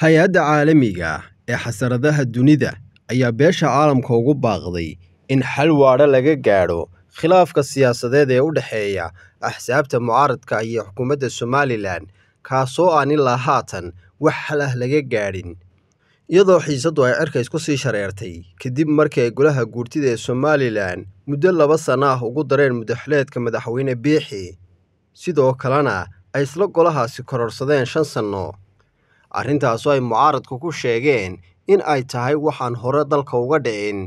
hay-adda caalamiga ah ee xasaradaha dunida ayaa beesha caalamka ugu baaqday in xal waadha laga gaadho khilaafka siyaasadeed ee u dhexeeya axsaabta mucaaradka iyo xukuumadda somalilan kaasoo aan ilaa haatan wax xal ah laga gaadhin iyadoo xiisaddu ay cerkays ku sii shareertay kadib markii ay golaha guurtida ee somalilan muddo laba sanno ah ugu dareen mudaxleedka madaxweyne biixi sidoo kalena ay isla golahaasi kororsadeen shan sanno arrintaasoo ay mucaaradku ku sheegeen in ay tahay waxaan hore dalka uga dhicin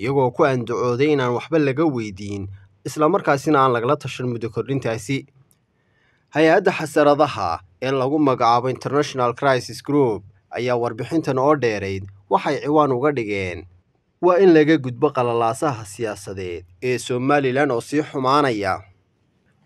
iyagoo ku andacooday inaan waxba laga weydiin islamarkaasina aan lagala tashan muddo kordhintaasi hay-adda xasaradaha ee lagu magacaabo international crisis group ayaa warbixintan oo dheerayd waxay ciwaan uga dhigeen waa in laga gudbo qalalaasaha siyaasadeed ee somalilan oo sii xumaanaya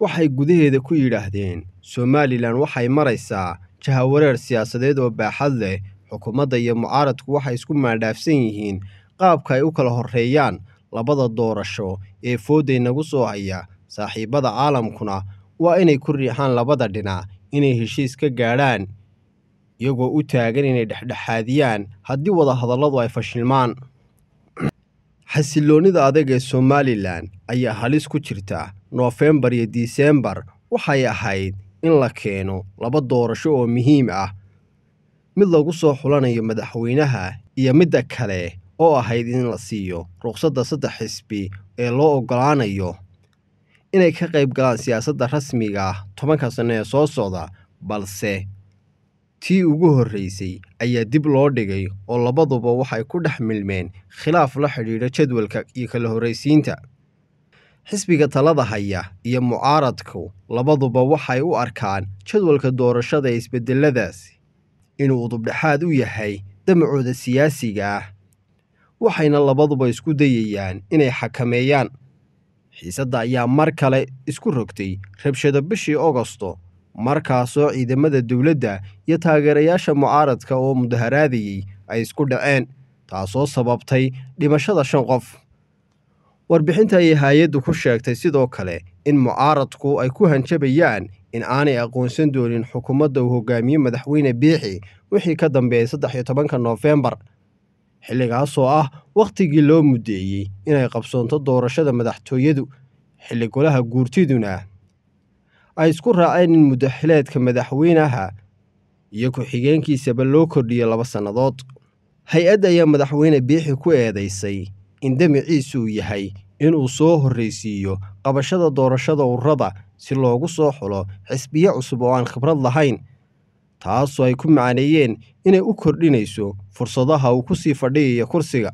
waxay gudaheeda ku yidhaahdeen somalilan waxay maraysaa jahawareer siyaasadeed oo baaxad leh xukuumadda iyo mucaaradku waxay isku maadhaafsan yihiin qaabka ay u kala horreeyaan labada doorasho ee fooday nagu soo haya saaxiibada caalamkuna waa inay ku riixaan labada dhinac inay heshiis ka gaadhaan iyagoo u taagan inay dhexdhexaadiyaan haddii wadahadalladu ay fashilmaan xasiloonnida adag ee somalilan ayaa halis ku jirta noofembar iyo diseembar waxay ahayd in la keeno laba doorasho oo muhiim ah mid lagu soo xulanayo madaxweynaha iyo midda kale oo ahayd in la siiyo ruqsadda saddex xisbi ee loo oggolaanayo inay ka qayb galaan siyaasadda rasmiga ah tobanka sanno ee soo socda balse tii ugu horreysay ayaa dib loo dhigay oo labaduba waxay ku dhex milmeen khilaaf la xidhiidha jadwalka iyo kala horraysiinta xisbiga talada haya iyo mucaaradku labaduba waxay u arkaan jadwalka doorashada ee isbedeladaasi inuu udubdhexaad u yahay damacooda siyaasiga ah waxayna labaduba isku dayayaan inay xakameeyaan xiisadda ayaa mar kale isku rogtay rabshado bishii ogosto markaasoo ciidamada dowladda iyo taageerayaasha mucaaradka oo mudaharaadayey ay isku dhaceen taasoo sababtay dhimashada shan qof warbixinta ay hay-addu ku sheegtay sidoo kale in mucaaradku ay ku hanjabayaan in aanay aqoonsan doonin xukuumadda uu hogaamiye madaxweyne biixi wixii ka dambeeyey saddex iyo tobanka noofembar xilligaasoo ah wakhtigii loo muddeeyey inay qabsoonto doorashada madaxtooyadu xilli golaha guurtiduna ay isku raaceen in muddaxileedka madaxweynaha iyo ku-xigeenkiisaba loo kordhiyo laba sannadood hay-adda ayaa madaxweyne biixi ku eedeysay in damaciisu yahay inuu soo horraysiiyo qabashada doorashada ururada si loogu soo xulo xisbiyo cusub oo aan khibrad lahayn taasoo ay ku macaneeyeen inay u kordhinayso fursadaha uu ku sii fadhiyayo kursiga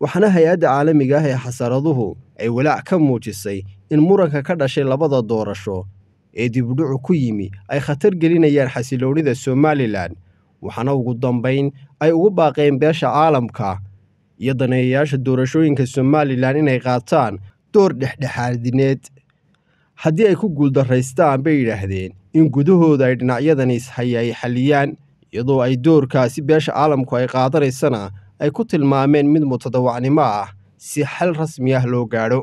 waxaana hay-adda caalamiga ah ee xasaraduhu ay walaac ka muujisay in muranka ka dhashay labada doorasho ee dibudhucu ku yimi ay khatar gelinayaan xasiloonida somalilan waxaana ugu dambayn ay ugu baaqeen beesha caalamka iyo daneeyayaasha doorashooyinka somalilan inay qaataan door dhexdhexaadineed haddii ay ku guuldaraystaan bay yidhaahdeen in gudahooda ay dhinacyadani ishay ay xalliyaan iyadoo ay doorkaasi beesha caalamku ay qaadanaysana ay ku tilmaameen mid mutadawacnimo ah si xal rasmi ah loo gaadho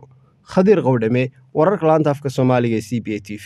khadiir qowdhame wararka laanta afka soomaaliga ee c b a t v